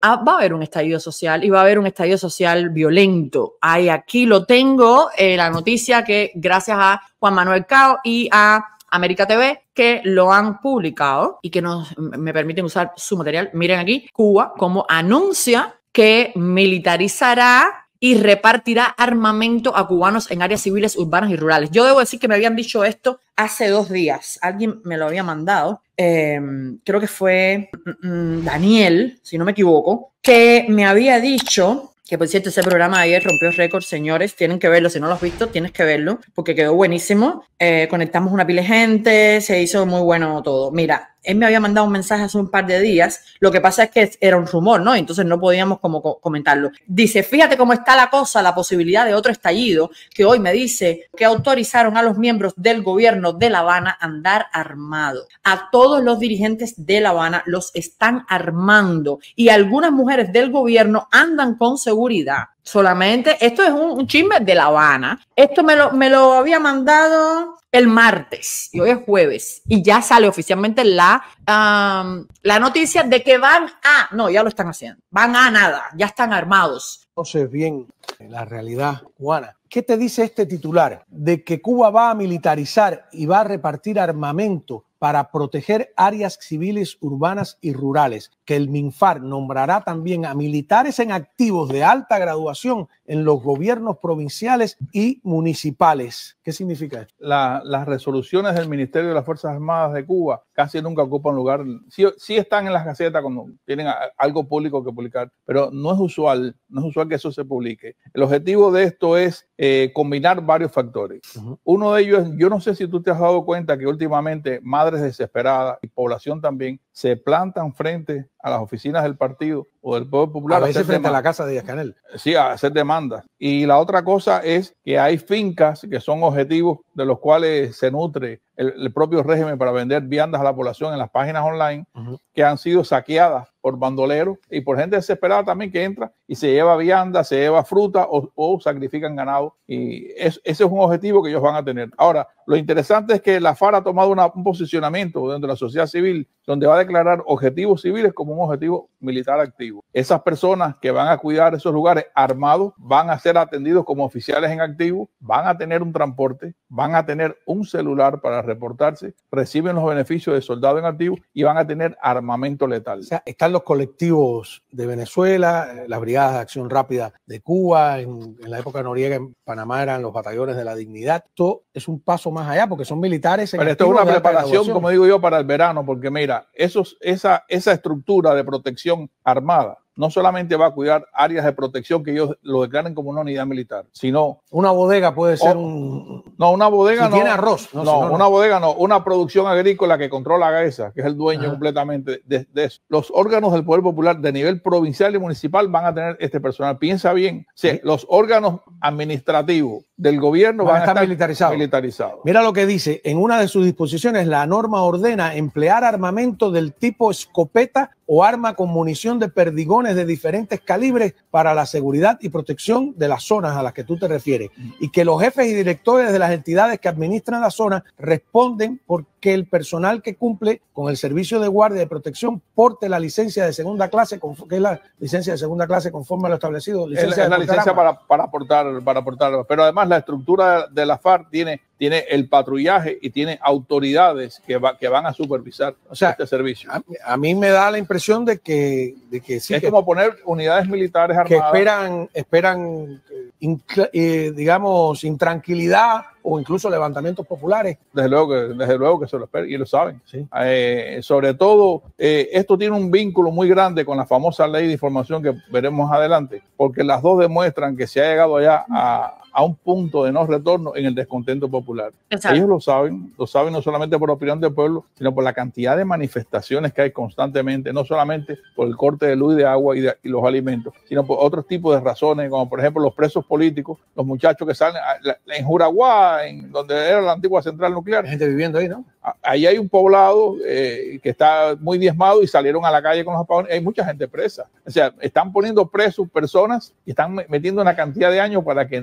Ah, va a haber un estallido social y va a haber un estadio social violento. Ahí aquí lo tengo, eh, la noticia que gracias a Juan Manuel Cao y a América TV que lo han publicado y que nos, me permiten usar su material. Miren aquí, Cuba, como anuncia que militarizará y repartirá armamento a cubanos en áreas civiles, urbanas y rurales. Yo debo decir que me habían dicho esto hace dos días. Alguien me lo había mandado. Em, creo que fue mm, mm, Daniel, si no me equivoco, que me había dicho que por cierto ese programa ayer rompió récords, señores, tienen que verlo, si no lo has visto, tienes que verlo, porque quedó buenísimo, eh, conectamos una pila de gente, se hizo muy bueno todo. Mira, él me había mandado un mensaje hace un par de días, lo que pasa es que era un rumor, ¿no? Entonces no podíamos como comentarlo. Dice, fíjate cómo está la cosa, la posibilidad de otro estallido, que hoy me dice que autorizaron a los miembros del gobierno de La Habana andar armado. A todos los dirigentes de La Habana los están armando y algunas mujeres del gobierno andan con seguridad. Solamente, esto es un, un chisme de La Habana. Esto me lo, me lo había mandado el martes y hoy es jueves y ya sale oficialmente la, la noticia de que van a, no, ya lo están haciendo, van a nada, ya están armados. Entonces, bien, la realidad Juana, ¿Qué te dice este titular de que Cuba va a militarizar y va a repartir armamento para proteger áreas civiles urbanas y rurales que el MINFAR nombrará también a militares en activos de alta graduación en los gobiernos provinciales y municipales. ¿Qué significa esto? las resoluciones del Ministerio de las Fuerzas Armadas de Cuba casi nunca ocupan lugar, sí, están en las gacetas cuando tienen algo público que publicar, pero no es usual, no es usual que eso se publique. El objetivo de esto es eh, combinar varios factores. Uno de ellos, yo no sé si tú te has dado cuenta que últimamente madres desesperadas y población también se plantan frente a las oficinas del partido o del pueblo popular. A frente a la casa de Díaz Canel. Sí, a hacer demandas. Y la otra cosa es que hay fincas que son objetivos de los cuales se nutre el, propio régimen para vender viandas a la población en las páginas online que han sido saqueadas por bandoleros y por gente desesperada también que entra y se lleva vianda, se lleva fruta o, sacrifican ganado. Y ese es un objetivo que ellos van a tener. Ahora, lo interesante es que la Fara ha tomado un posicionamiento dentro de la sociedad civil donde va a declarar objetivos civiles como un objetivo militar activo. Esas personas que van a cuidar esos lugares armados van a ser atendidos como oficiales en activo, van a tener un transporte, van a tener un celular para reportarse, reciben los beneficios de soldado en activo y van a tener armamento letal. O sea, están los colectivos de Venezuela, eh, las brigadas de acción rápida de Cuba, en, la época noriega en Panamá eran los batallones de la dignidad. Esto es un paso más allá porque son militares. En Pero esto es una preparación, como digo yo, para el verano, porque mira, esa estructura de protección armada no solamente va a cuidar áreas de protección que ellos lo declaren como una unidad militar, sino... Una bodega puede ser oh, un... No, una bodega si no... Tiene arroz. No, una bodega no, una producción agrícola que controla GAESA, que es el dueño completamente de, eso. Los órganos del Poder Popular de nivel provincial y municipal van a tener este personal. Piensa bien, si los órganos administrativos del gobierno va a estar, Militarizado. Mira lo que dice, en una de sus disposiciones la norma ordena emplear armamento del tipo escopeta o arma con munición de perdigones de diferentes calibres para la seguridad y protección de las zonas a las que tú te refieres y que los jefes y directores de las entidades que administran la zona responden porque el personal que cumple con el servicio de guardia de protección porte la licencia de segunda clase, que es la licencia de segunda clase conforme a lo establecido. es, la licencia para, aportar, para portar, pero además la estructura de la FARC tiene, tiene el patrullaje y tiene autoridades que, que van a supervisar este servicio. A, mí me da la impresión de que, que sí. Es como poner unidades militares armadas. Que esperan, esperan eh, eh, digamos, intranquilidad o incluso levantamientos populares. Desde luego que, desde luego que se lo esperan y lo saben. Eh, sobre todo, esto tiene un vínculo muy grande con la famosa ley de información que veremos adelante, porque las dos demuestran que se ha llegado ya a, a un punto de no retorno en el descontento popular. Ellos lo saben, lo saben no solamente por opinión del pueblo, sino por la cantidad de manifestaciones que hay constantemente, no solamente por el corte de luz y de agua y, los alimentos, sino por otros tipos de razones, como por ejemplo los presos políticos, los muchachos que salen en Juraguá, en donde era la antigua central nuclear. Hay gente viviendo ahí, ¿no? ahí hay un poblado eh, que está muy diezmado y salieron a la calle con los apagones. Hay mucha gente presa. O sea, están poniendo presos personas y están metiendo una cantidad de años para que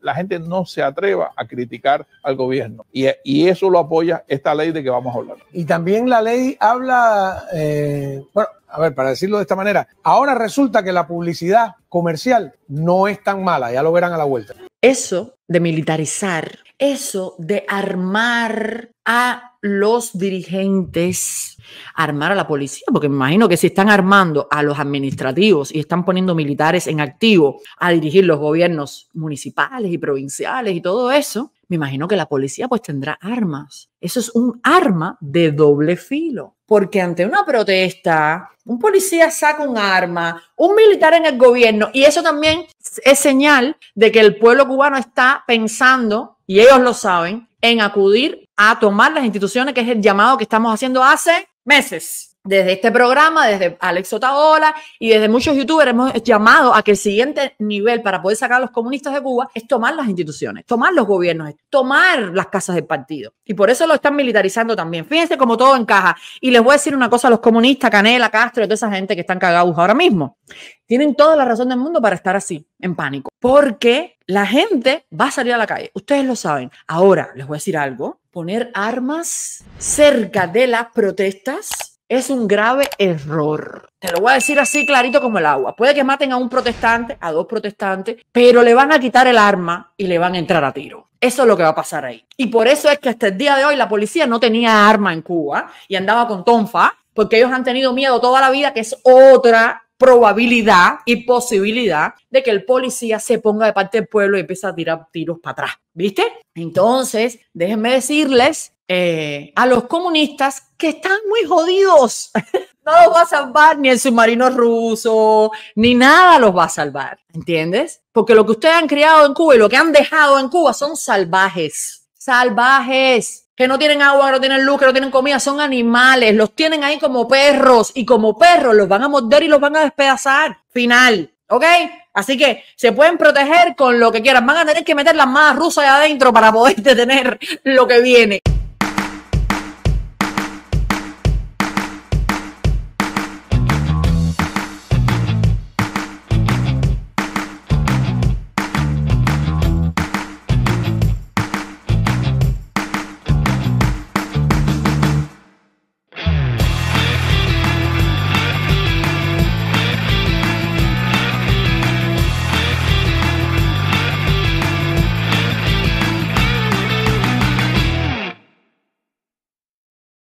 la gente no se atreva a criticar al gobierno. Y, eso lo apoya esta ley de que vamos a hablar. Y también la ley habla, eh, bueno, a ver, para decirlo de esta manera, ahora resulta que la publicidad comercial no es tan mala, ya lo verán a la vuelta. Eso de militarizar, eso de armar a los dirigentes armar a la policía, porque me imagino que si están armando a los administrativos y están poniendo militares en activo a dirigir los gobiernos municipales y provinciales y todo eso, me imagino que la policía pues tendrá armas. Eso es un arma de doble filo, porque ante una protesta, un policía saca un arma, un militar en el gobierno, y eso también es señal de que el pueblo cubano está pensando, y ellos lo saben, en acudir a tomar las instituciones, que es el llamado que estamos haciendo hace meses desde este programa, desde Alex Otaola y desde muchos youtubers hemos llamado a que el siguiente nivel para poder sacar a los comunistas de Cuba es tomar las instituciones, tomar los gobiernos, tomar las casas del partido. Y por eso lo están militarizando también. Fíjense cómo todo encaja. Y les voy a decir una cosa a los comunistas, Canela, Castro y toda esa gente que están cagados ahora mismo. Tienen toda la razón del mundo para estar así, en pánico. Porque la gente va a salir a la calle. Ustedes lo saben. Ahora les voy a decir algo. Poner armas cerca de las protestas es un grave error. Te lo voy a decir así clarito como el agua. Puede que maten a un protestante, a dos protestantes, pero le van a quitar el arma y le van a entrar a tiro. Eso es lo que va a pasar ahí. Y por eso es que hasta el día de hoy la policía no tenía arma en Cuba y andaba con tonfa, porque ellos han tenido miedo toda la vida, que es otra probabilidad y posibilidad de que el policía se ponga de parte del pueblo y empiece a tirar tiros para atrás. ¿Viste? Entonces, déjenme decirles eh, a los comunistas que están muy jodidos. no los va a salvar ni el submarino ruso, ni nada los va a salvar, ¿entiendes? Porque lo que ustedes han criado en Cuba y lo que han dejado en Cuba son salvajes, salvajes, que no tienen agua, no tienen luz, que no tienen comida, son animales, los tienen ahí como perros y como perros los van a morder y los van a despedazar, final, ¿ok? Así que se pueden proteger con lo que quieran, van a tener que meter las más rusas ahí adentro para poder detener lo que viene.